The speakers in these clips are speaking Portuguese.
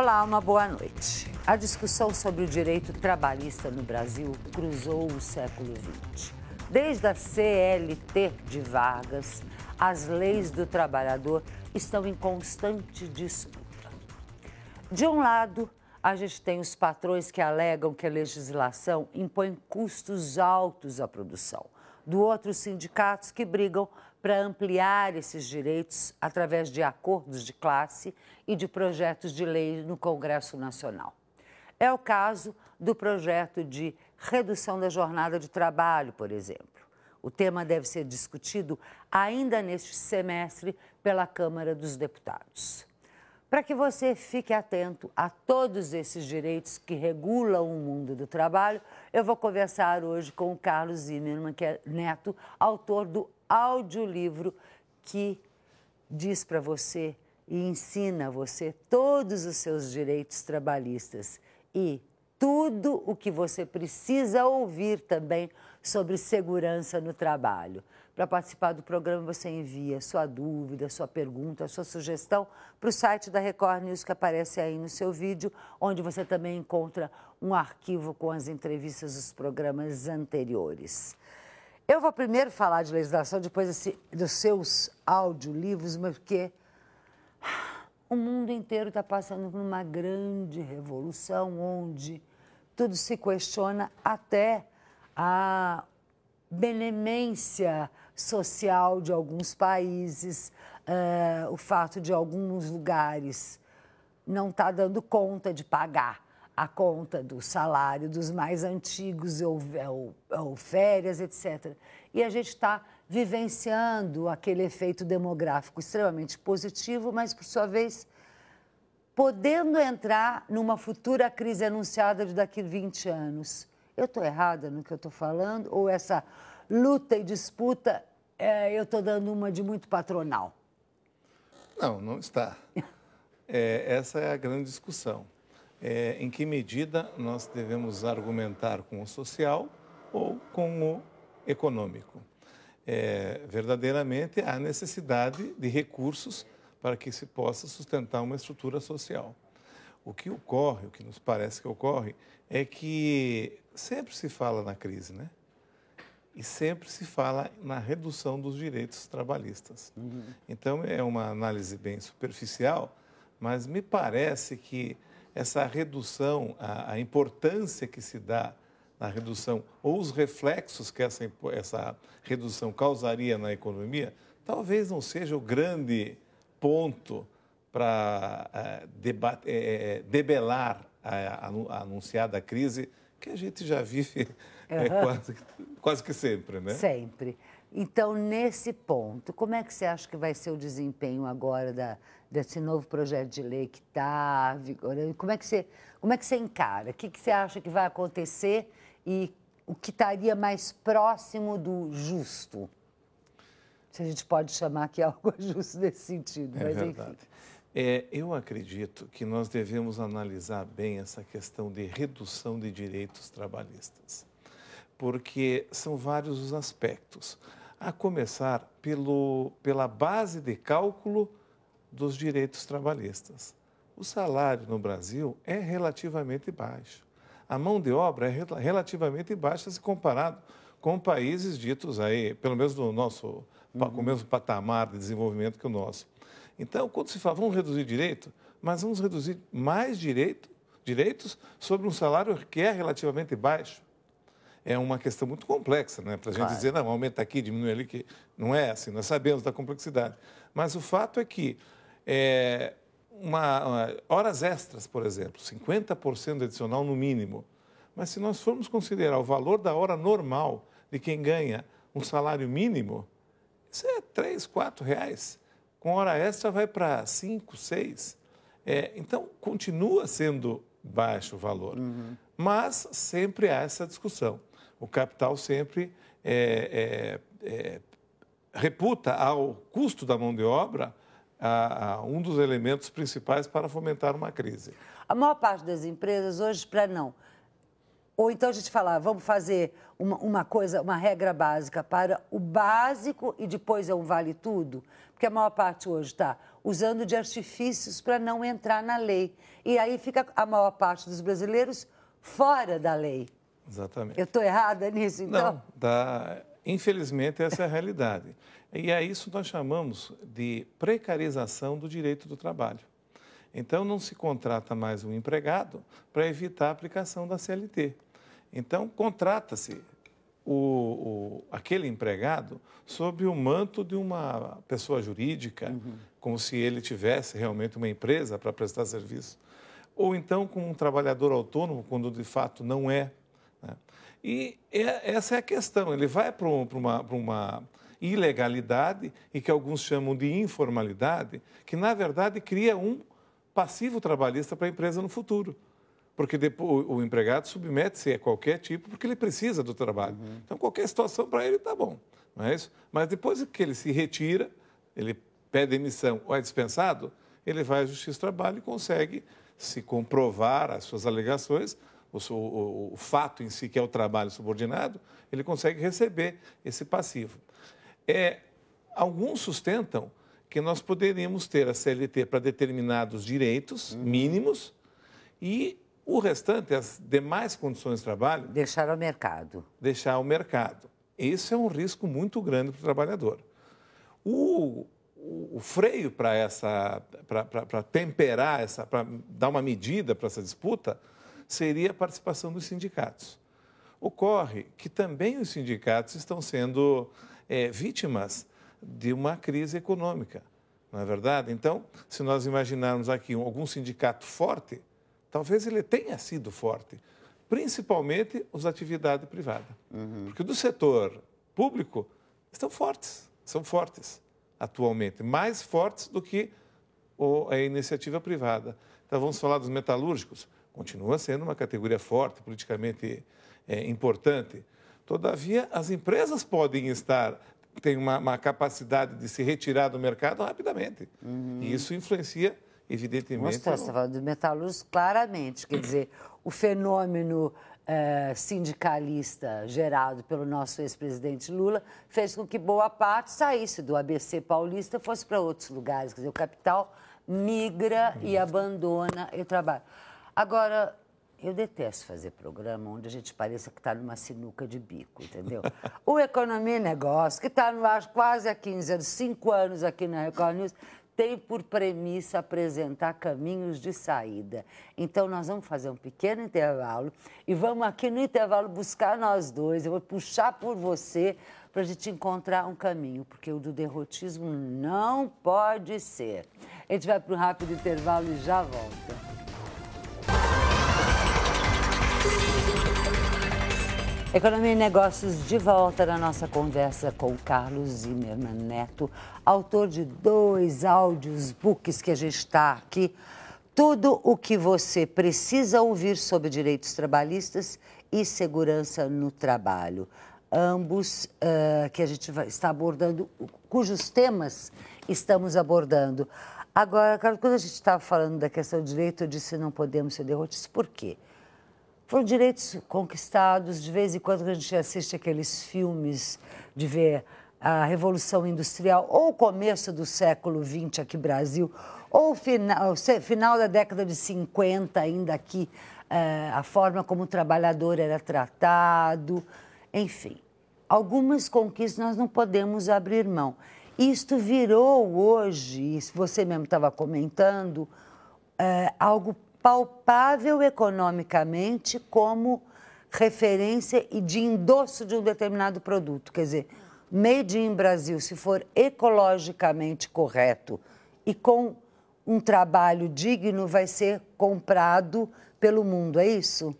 Olá, uma boa noite. A discussão sobre o direito trabalhista no Brasil cruzou o século XX. Desde a CLT de Vargas, as leis do trabalhador estão em constante disputa. De um lado, a gente tem os patrões que alegam que a legislação impõe custos altos à produção. Do outro, os sindicatos que brigam para ampliar esses direitos através de acordos de classe e de projetos de lei no Congresso Nacional. É o caso do projeto de redução da jornada de trabalho, por exemplo. O tema deve ser discutido ainda neste semestre pela Câmara dos Deputados. Para que você fique atento a todos esses direitos que regulam o mundo do trabalho, eu vou conversar hoje com o Carlos Zimmermann, que é neto, autor do audiolivro que diz para você e ensina você todos os seus direitos trabalhistas e tudo o que você precisa ouvir também sobre segurança no trabalho. Para participar do programa, você envia sua dúvida, sua pergunta, sua sugestão para o site da Record News que aparece aí no seu vídeo, onde você também encontra um arquivo com as entrevistas dos programas anteriores. Eu vou primeiro falar de legislação, depois dos seus audiolivros, porque o mundo inteiro está passando por uma grande revolução onde tudo se questiona até a benemência social de alguns países, uh, o fato de alguns lugares não estar tá dando conta de pagar a conta do salário dos mais antigos, ou, ou, ou férias, etc. E a gente está vivenciando aquele efeito demográfico extremamente positivo, mas, por sua vez, podendo entrar numa futura crise anunciada de daqui 20 anos. Eu estou errada no que eu estou falando? Ou essa luta e disputa, é, eu estou dando uma de muito patronal? Não, não está. É, essa é a grande discussão é, em que medida nós devemos argumentar com o social ou com o econômico. É, verdadeiramente há necessidade de recursos para que se possa sustentar uma estrutura social. O que ocorre, o que nos parece que ocorre, é que sempre se fala na crise, né? E sempre se fala na redução dos direitos trabalhistas. Uhum. Então é uma análise bem superficial, mas me parece que essa redução, a, a importância que se dá na redução ou os reflexos que essa, essa redução causaria na economia, talvez não seja o grande ponto para é, é, é, é, debelar a, a, anunciada crise que a gente já vive uhum. é, quase, quase que sempre, né? Sempre. Então, nesse ponto, como é que você acha que vai ser o desempenho agora da, desse novo projeto de lei que está vigorando? Como é que você, como é que você encara? O que, que você acha que vai acontecer e o que estaria mais próximo do justo? Se a gente pode chamar que é algo justo nesse sentido, é mas é enfim. É, eu acredito que nós devemos analisar bem essa questão de redução de direitos trabalhistas, porque são vários os aspectos a começar pelo, pela base de cálculo dos direitos trabalhistas. O salário no Brasil é relativamente baixo. A mão de obra é relativamente baixa se comparado com países ditos aí, pelo menos do nosso, uhum. com o uhum. mesmo patamar de desenvolvimento que o nosso. Então, quando se fala, vamos reduzir direito, mas vamos reduzir mais direito, direitos sobre um salário que é relativamente baixo é uma questão muito complexa, né? Para a gente claro. dizer, não, aumenta aqui, diminui ali, que não é assim, nós sabemos da complexidade. Mas o fato é que é, uma, uma, horas extras, por exemplo, 50% adicional no mínimo. Mas se nós formos considerar o valor da hora normal de quem ganha um salário mínimo, isso é 3, 4 reais. Com hora extra vai para 5, 6. É, então, continua sendo baixo o valor. Uhum. Mas sempre há essa discussão o capital sempre é, é, é, reputa ao custo da mão de obra a, a um dos elementos principais para fomentar uma crise. A maior parte das empresas hoje, para não. Ou então a gente falar, ah, vamos fazer uma, uma, coisa, uma regra básica para o básico e depois é um vale tudo? Porque a maior parte hoje está usando de artifícios para não entrar na lei. E aí fica a maior parte dos brasileiros fora da lei. Exatamente. Eu estou errada nisso, então? Não, infelizmente essa é a realidade. E a isso nós chamamos de precarização do direito do trabalho. Então, não se contrata mais um empregado para evitar a aplicação da CLT. Então, contrata-se o, o, aquele empregado sob o manto de uma pessoa jurídica, uhum. como se ele tivesse realmente uma empresa para prestar serviço. Ou então com um trabalhador autônomo, quando de fato não é. E é, essa é a questão. Ele vai para um, uma, uma, ilegalidade e que alguns chamam de informalidade, que na verdade cria um passivo trabalhista para a empresa no futuro. Porque depois, o, empregado submete-se a qualquer tipo porque ele precisa do trabalho. Uhum. Então, qualquer situação para ele está bom. Não é isso? Mas depois que ele se retira, ele pede emissão ou é dispensado, ele vai à Justiça do Trabalho e consegue se comprovar as suas alegações o, o, o fato em si, que é o trabalho subordinado, ele consegue receber esse passivo. É, alguns sustentam que nós poderíamos ter a CLT para determinados direitos uhum. mínimos e o restante, as demais condições de trabalho. Deixar ao mercado. Deixar ao mercado. Esse é um risco muito grande para o trabalhador. O, o, o freio para essa, para temperar essa, para dar uma medida para essa disputa, seria a participação dos sindicatos. Ocorre que também os sindicatos estão sendo é, vítimas de uma crise econômica, não é verdade? Então, se nós imaginarmos aqui algum sindicato forte, talvez ele tenha sido forte, principalmente os atividades atividade privada. Uhum. Porque do setor público, estão fortes, são fortes atualmente, mais fortes do que a iniciativa privada. Então, vamos falar dos metalúrgicos continua sendo uma categoria forte, politicamente é, importante. Todavia, as empresas podem estar têm uma, uma capacidade de se retirar do mercado rapidamente. Uhum. E isso influencia, evidentemente. Nossa, você fala de metalúrgico claramente. Quer dizer, o fenômeno é, sindicalista gerado pelo nosso ex-presidente Lula fez com que boa parte saísse do ABC paulista e fosse para outros lugares. Quer dizer, o capital migra uhum. e abandona o trabalho. Agora, eu detesto fazer programa onde a gente pareça que está numa sinuca de bico, entendeu? o Economia e Negócio, que está quase há 15 anos, 5 anos aqui na Record News, tem por premissa apresentar caminhos de saída. Então, nós vamos fazer um pequeno intervalo e vamos aqui no intervalo buscar nós dois. Eu vou puxar por você para a gente encontrar um caminho, porque o do derrotismo não pode ser. A gente vai para um rápido intervalo e já volta. Economia e Negócios de volta na nossa conversa com Carlos Zimmermann Neto, autor de dois áudios, books que a gente está aqui. Tudo o que você precisa ouvir sobre direitos trabalhistas e segurança no trabalho. Ambos uh, que a gente vai, está abordando, cujos temas estamos abordando. Agora, Carlos, quando a gente estava falando da questão do direito, eu disse não podemos ser derrotistas. Por quê? Foram direitos conquistados. De vez em quando a gente assiste aqueles filmes de ver a Revolução Industrial ou o começo do século XX aqui no Brasil, ou final, final da década de 50 ainda aqui, eh, a forma como o trabalhador era tratado, enfim. Algumas conquistas nós não podemos abrir mão. Isto virou hoje, se você mesmo estava comentando, eh, algo palpável economicamente como referência e de endosso de um determinado produto. Quer dizer, made in Brasil, se for ecologicamente correto e com um trabalho digno, vai ser comprado pelo mundo, é isso?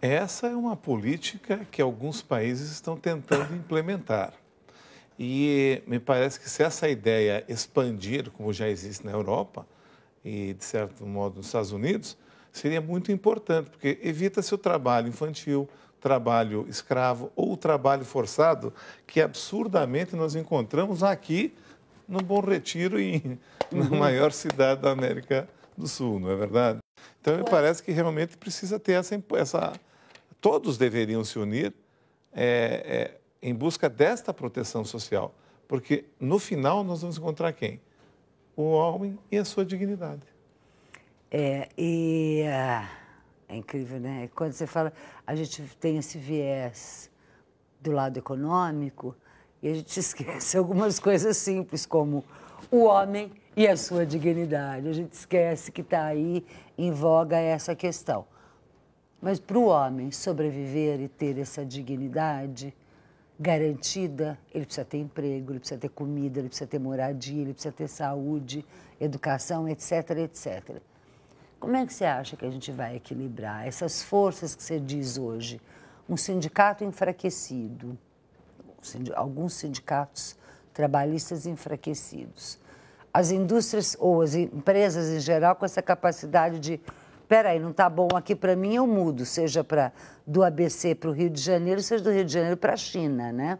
Essa é uma política que alguns países estão tentando implementar. E me parece que se essa ideia expandir, como já existe na Europa, e, de certo modo, nos Estados Unidos, seria muito importante, porque evita-se o trabalho infantil, trabalho escravo ou trabalho forçado, que absurdamente nós encontramos aqui no Bom Retiro e na uhum. maior cidade da América do Sul, não é verdade? Então, me é. parece que realmente precisa ter essa. essa todos deveriam se unir é, é, em busca desta proteção social, porque no final nós vamos encontrar quem? o homem e a sua dignidade. É, e é, é incrível, né? Quando você fala, a gente tem esse viés do lado econômico e a gente esquece algumas coisas simples, como o homem e a sua dignidade. A gente esquece que está aí em voga essa questão. Mas para o homem sobreviver e ter essa dignidade, garantida, ele precisa ter emprego, ele precisa ter comida, ele precisa ter moradia, ele precisa ter saúde, educação, etc, etc. Como é que você acha que a gente vai equilibrar essas forças que você diz hoje? Um sindicato enfraquecido, alguns sindicatos trabalhistas enfraquecidos, as indústrias ou as empresas em geral com essa capacidade de peraí, não está bom aqui para mim, eu mudo, seja para do ABC para o Rio de Janeiro, seja do Rio de Janeiro para a China, né?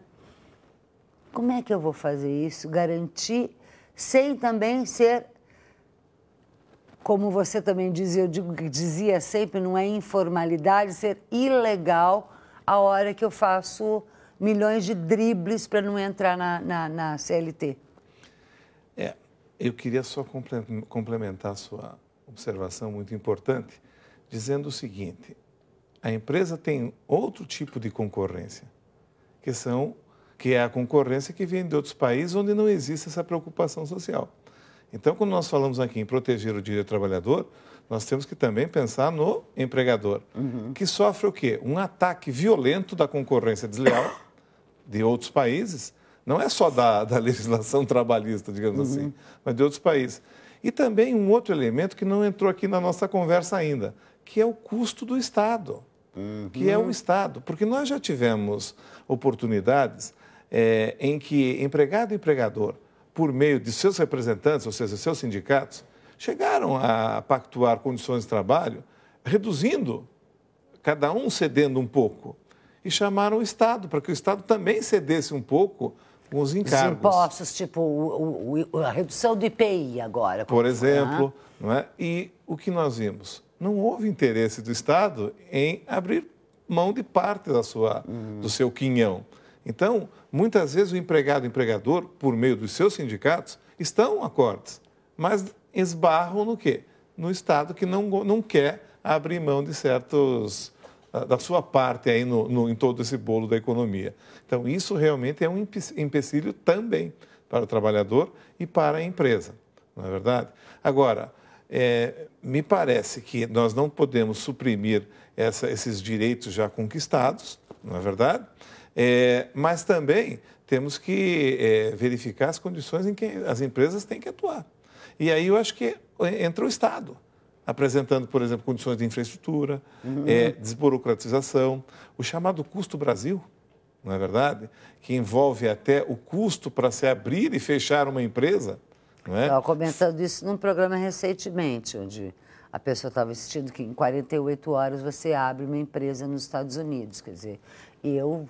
Como é que eu vou fazer isso? Garantir sem também ser como você também dizia, eu digo que dizia sempre, não é informalidade, ser ilegal a hora que eu faço milhões de dribles para não entrar na, na, na CLT. É, eu queria só complementar a sua, observação muito importante, dizendo o seguinte: a empresa tem outro tipo de concorrência, que são que é a concorrência que vem de outros países onde não existe essa preocupação social. Então, quando nós falamos aqui em proteger o direito do trabalhador, nós temos que também pensar no empregador, uhum. que sofre o quê? Um ataque violento da concorrência desleal de outros países, não é só da, da legislação trabalhista, digamos uhum. assim, mas de outros países. E também um outro elemento que não entrou aqui na nossa conversa ainda, que é o custo do Estado. Uhum. Que é o uhum. Estado. Porque nós já tivemos oportunidades é, em que empregado e empregador, por meio de seus representantes, ou seja, seus sindicatos, chegaram a pactuar condições de trabalho reduzindo, cada um cedendo um pouco. E chamaram o Estado para que o Estado também cedesse um pouco encargos. Os impostos, tipo o, o, a redução do IPI agora. Por né? exemplo. É? E o que nós vimos? Não houve interesse do Estado em abrir mão de parte da sua, uhum. do seu quinhão. Então, muitas vezes o empregado e o empregador, por meio dos seus sindicatos, estão acordes, mas esbarram no quê? No Estado que não, não quer abrir mão de certos da sua parte aí no, no, em todo esse bolo da economia. Então, isso realmente é um empecilho também para o trabalhador e para a empresa, não é verdade? Agora, é, me parece que nós não podemos suprimir essa, esses direitos já conquistados, não é verdade? É, mas também temos que é, verificar as condições em que as empresas têm que atuar. E aí eu acho que é, entra o Estado apresentando, por exemplo, condições de infraestrutura, uhum. é, desburocratização, o chamado custo Brasil, não é verdade? Que envolve até o custo para se abrir e fechar uma empresa. é? Estava comentando isso num programa recentemente, onde a pessoa estava assistindo que em 48 horas você abre uma empresa nos Estados Unidos. Quer dizer, eu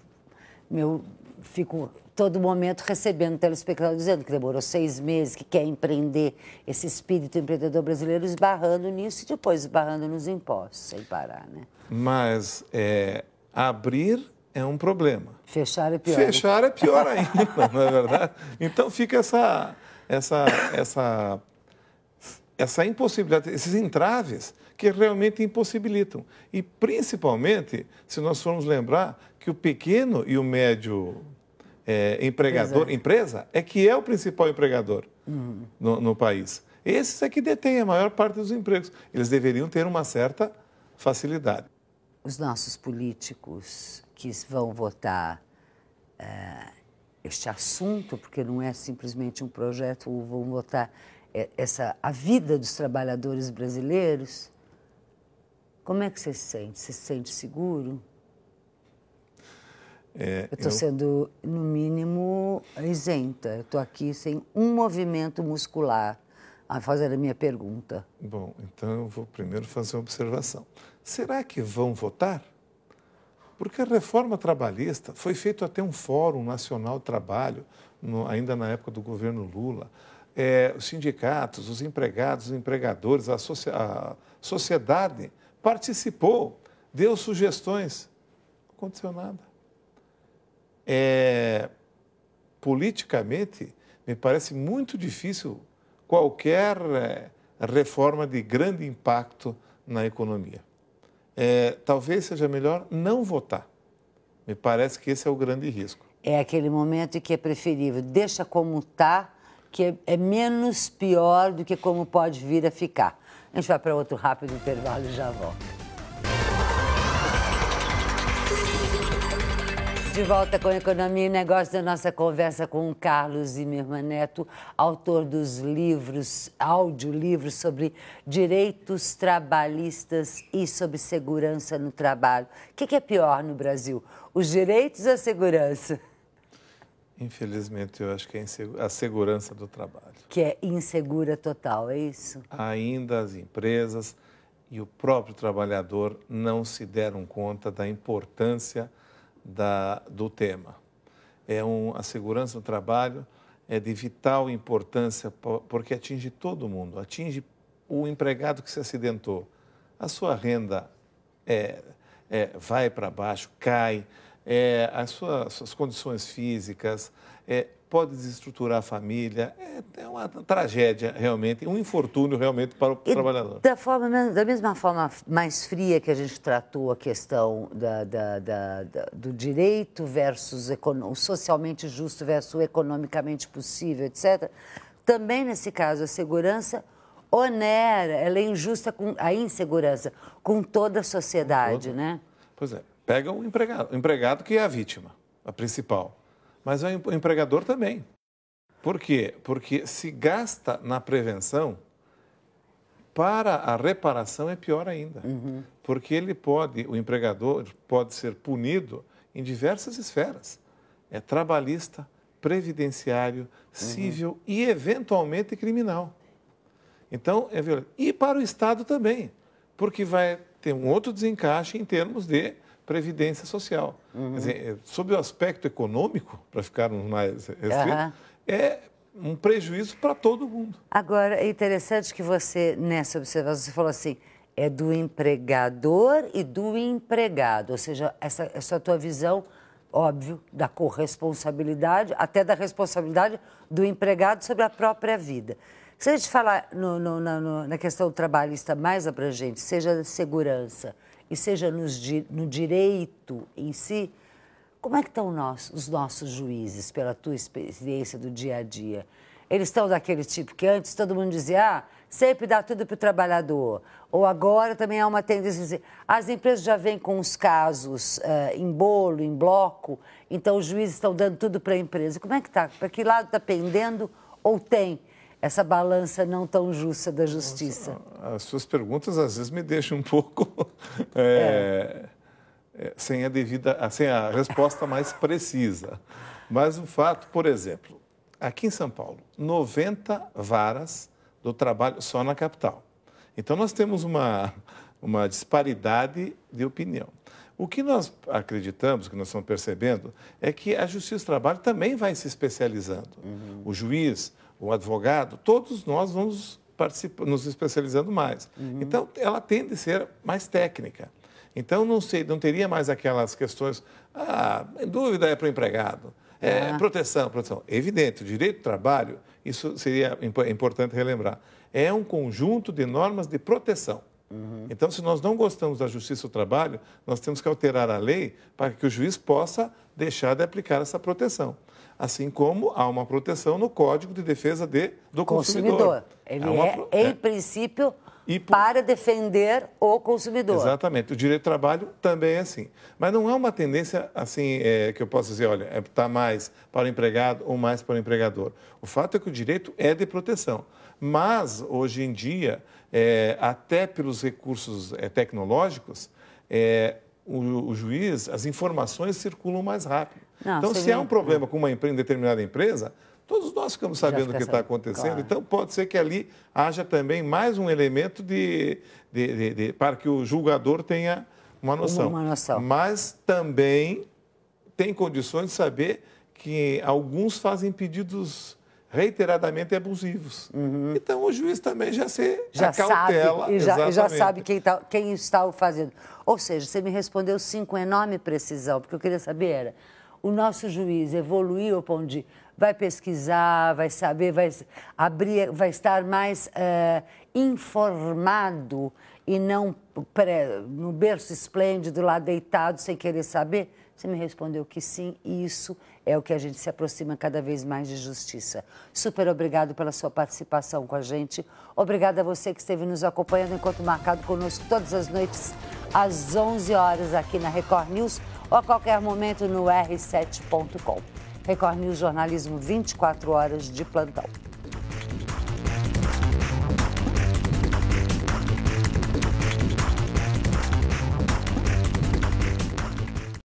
meu, fico todo momento recebendo telespectador dizendo que demorou seis meses, que quer empreender esse espírito empreendedor brasileiro, esbarrando nisso e depois esbarrando nos impostos, sem parar, né? Mas é, abrir é um problema. Fechar é pior. Né? Fechar é pior ainda, não é verdade? Então fica essa, essa, essa, essa impossibilidade, esses entraves que realmente impossibilitam. E principalmente se nós formos lembrar que o pequeno e o médio é, empregador, é. empresa, é que é o principal empregador uhum. no, no país. Esses é que detêm a maior parte dos empregos. Eles deveriam ter uma certa facilidade. Os nossos políticos que vão votar uh, este assunto, porque não é simplesmente um projeto, vão votar é, essa, a vida dos trabalhadores brasileiros, como é que você se sente? Você se sente seguro? É, eu estou sendo, no mínimo, isenta. Estou aqui sem um movimento muscular a fazer a minha pergunta. Bom, então eu vou primeiro fazer uma observação. Será que vão votar? Porque a reforma trabalhista foi feito até um Fórum Nacional Trabalho, no, ainda na época do governo Lula. É, os sindicatos, os empregados, os empregadores, a, socia a sociedade participou, deu sugestões. Não aconteceu nada é, politicamente, me parece muito difícil qualquer é, reforma de grande impacto na economia. É, talvez seja melhor não votar. Me parece que esse é o grande risco. É aquele momento em que é preferível deixa como está, que é, é menos pior do que como pode vir a ficar. A gente vai para outro rápido intervalo e já volta. de volta com Economia e Negócios, da nossa conversa com o Carlos Zimmermann Neto, autor dos livros, audiolivros sobre direitos trabalhistas e sobre segurança no trabalho. O que, que é pior no Brasil, os direitos ou a segurança? Infelizmente, eu acho que é a segurança do trabalho. Que é insegura total, é isso? Ainda as empresas e o próprio trabalhador não se deram conta da importância da, do tema. É um, a segurança no trabalho é de vital importância porque atinge todo mundo, atinge o empregado que se acidentou. A sua renda é, é, vai para baixo, cai, é, as suas, suas condições físicas, é, pode desestruturar a família. É, é uma tragédia, realmente, um infortúnio realmente para o e trabalhador. Da, forma, da mesma forma mais fria que a gente tratou a questão da, da, da, do direito versus o socialmente justo versus o economicamente possível, etc., também nesse caso a segurança onera, ela é injusta com a insegurança com toda a sociedade, toda. né? Pois é. Pega o empregado, o empregado que é a vítima, a principal mas o empregador também. Por quê? Porque se gasta na prevenção, para a reparação é pior ainda. Uhum. Porque ele pode, o empregador pode ser punido em diversas esferas. É trabalhista, previdenciário, uhum. civil uhum. e eventualmente criminal. Então, é violento. E para o Estado também, porque vai ter um outro desencaixe em termos de previdência social. Uhum. Quer dizer, eh, sob o aspecto econômico, para ficarmos mais restritos, uhum. é um prejuízo para todo mundo. Agora, é interessante que você, nessa observação, você falou assim, é do empregador e do empregado, ou seja, essa, essa é tua visão, óbvio, da corresponsabilidade, até da responsabilidade do empregado sobre a própria vida. Se a gente falar no, no, na, no, na questão trabalhista mais abrangente, seja segurança, e seja nos, no direito em si, como é que estão nós, os nossos juízes, pela tua experiência do dia a dia? Eles estão daquele tipo que antes todo mundo dizia, ah, sempre dá tudo para o trabalhador. Ou agora também há uma tendência de dizer, as empresas já vêm com os casos uh, em bolo, em bloco, então os juízes estão dando tudo para a empresa. Como é que está? Para que lado está pendendo ou tem essa balança não tão justa da justiça? As suas perguntas às vezes me deixam um pouco é, é, é. sem a devida, sem a resposta mais precisa. Mas o fato, por exemplo, aqui em São Paulo, 90 varas do trabalho só na capital. Então nós temos uma uma disparidade de opinião. O que nós acreditamos, que nós estamos percebendo, é que a Justiça do Trabalho também vai se especializando. Uhum. O juiz, o advogado, todos nós vamos nos especializando mais. Uhum. Então, ela tende a ser mais técnica. Então, não, sei, não teria mais aquelas questões, ah, dúvida é para o empregado, é, ah. proteção, proteção. Evidente, o direito do trabalho, isso seria importante relembrar, é um conjunto de normas de proteção. Uhum. Então, se nós não gostamos da justiça do trabalho, nós temos que alterar a lei para que o juiz possa deixar de aplicar essa proteção assim como há uma proteção no Código de Defesa de, do Consumidor. consumidor. Ele é, é em é. princípio, e por... para defender o consumidor. Exatamente. O direito do trabalho também é assim. Mas não é uma tendência assim é, que eu possa dizer, olha, está é, tá mais para o empregado ou mais para o empregador. O fato é que o direito é de proteção. Mas, hoje em dia, é, até pelos recursos é, tecnológicos, é o, o juiz, as informações circulam mais rápido. Não, então, se há é um problema é. com uma determinada empresa, todos nós ficamos sabendo o que está acontecendo. Claro. Então, pode ser que ali haja também mais um elemento de, de, de, de para que o julgador tenha uma noção. Uma, uma noção. Mas também tem condições de saber que alguns fazem pedidos reiteradamente abusivos. Uhum. Então, o juiz também já se já cautela. Sabe, e já, já, sabe quem, tá, quem está o fazendo. Ou seja, você me respondeu sim com enorme precisão, porque eu queria saber era, o nosso juiz evoluiu ao ponto de vai pesquisar, vai saber, vai abrir, vai estar mais eh, informado e não no berço esplêndido lá deitado sem querer saber? Você me respondeu que sim, e isso é o que a gente se aproxima cada vez mais de justiça. Super obrigado pela sua participação com a gente. Obrigada a você que esteve nos acompanhando enquanto marcado conosco todas as noites às 11 horas aqui na Record News ou a qualquer momento no r7.com. Record News Jornalismo 24 horas de plantão.